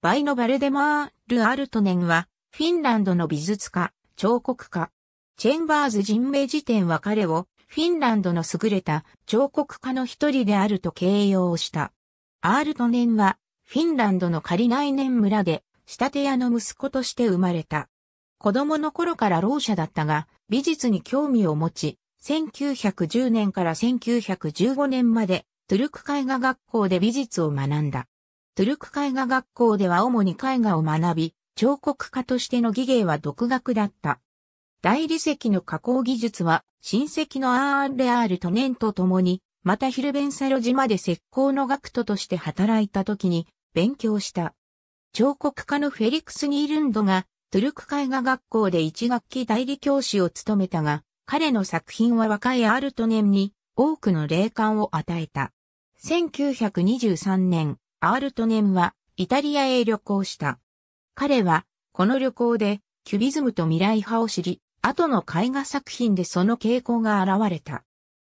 バイノ・バルデマー・ル・アルトネンは、フィンランドの美術家、彫刻家。チェンバーズ人名辞典は彼を、フィンランドの優れた彫刻家の一人であると形容した。アールトネンは、フィンランドのカリナイネン村で、仕立て屋の息子として生まれた。子供の頃から老者だったが、美術に興味を持ち、1910年から1915年まで、トゥルク絵画学校で美術を学んだ。トゥルク絵画学校では主に絵画を学び、彫刻家としての技芸は独学だった。大理石の加工技術は、親戚のアアーーレル・トネンと共に、またヒルベンサロ島で石膏の学徒として働いた時に、勉強した。彫刻家のフェリクス・ニールンドが、トゥルク絵画学校で一学期代理教師を務めたが、彼の作品は若いアールトネンに多くの霊感を与えた。1923年、アールトネンはイタリアへ旅行した。彼はこの旅行でキュビズムと未来派を知り、後の絵画作品でその傾向が現れた。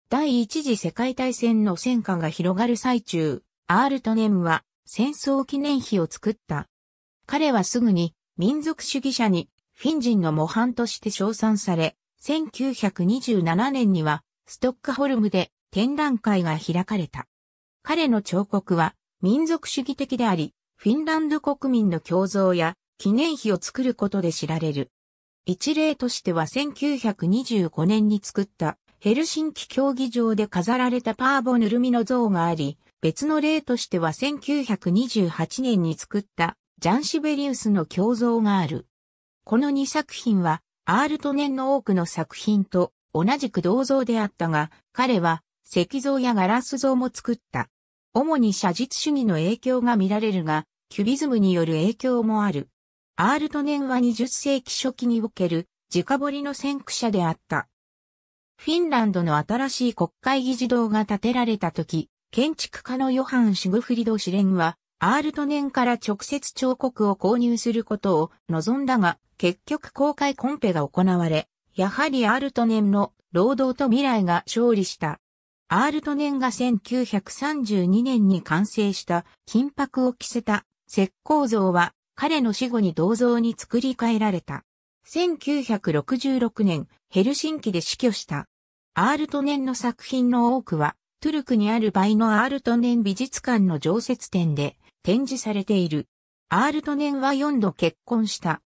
第一次世界大戦の戦火が広がる最中、アールトネンは戦争記念碑を作った。彼はすぐに民族主義者にフィン人の模範として称賛され、1927年にはストックホルムで展覧会が開かれた。彼の彫刻は民族主義的であり、フィンランド国民の共像や記念碑を作ることで知られる。一例としては1925年に作ったヘルシンキ競技場で飾られたパーボヌルミの像があり、別の例としては1928年に作ったジャンシベリウスの胸像がある。この2作品はアールト年の多くの作品と同じく銅像であったが、彼は石像やガラス像も作った。主に写実主義の影響が見られるが、キュビズムによる影響もある。アールトネンは20世紀初期における直彫りの先駆者であった。フィンランドの新しい国会議事堂が建てられた時、建築家のヨハン・シュグフリド・シレンは、アールトネンから直接彫刻を購入することを望んだが、結局公開コンペが行われ、やはりアールトネンの労働と未来が勝利した。アールトネンが1932年に完成した金箔を着せた石膏像は彼の死後に銅像に作り変えられた。1966年、ヘルシンキで死去した。アールトネンの作品の多くは、トゥルクにあるバイのアールトネン美術館の常設展で展示されている。アールトネンは4度結婚した。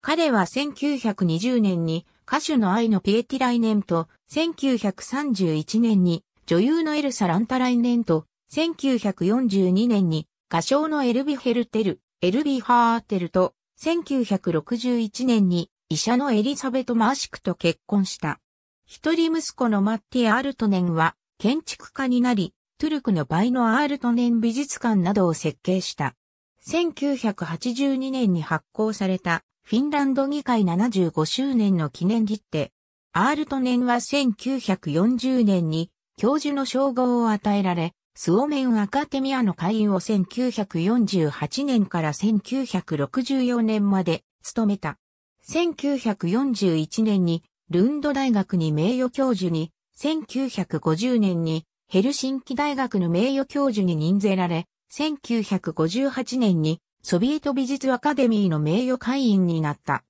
彼は1920年に歌手の愛のピエティ来年と、1931年に女優のエルサ・ランタ来年と、1942年に歌唱のエルビ・ヘルテル、エルビ・ハーテルと、1961年に医者のエリザベト・マーシクと結婚した。一人息子のマッティ・アルトネンは建築家になり、トゥルクのバイのアールトネン美術館などを設計した。1982年に発行されたフィンランド議会75周年の記念切手。アールトネンは1940年に教授の称号を与えられ、スオメンアカデミアの会員を1948年から1964年まで務めた。1941年にルンド大学に名誉教授に、1950年にヘルシンキ大学の名誉教授に任ぜられ、1958年にソビエト美術アカデミーの名誉会員になった。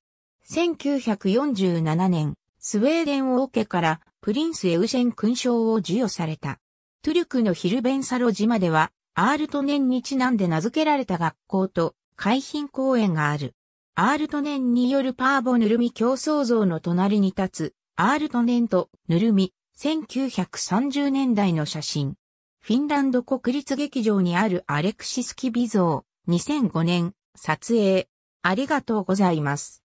1947年、スウェーデン王家からプリンスエウシェン勲章を授与された。トゥルクのヒルベンサロ島では、アールトネンにちなんで名付けられた学校と海浜公園がある。アールトネンによるパーボヌルミ競争像の隣に立つ、アールトネンとヌルミ、1930年代の写真。フィンランド国立劇場にあるアレクシスキビ像。2005年、撮影。ありがとうございます。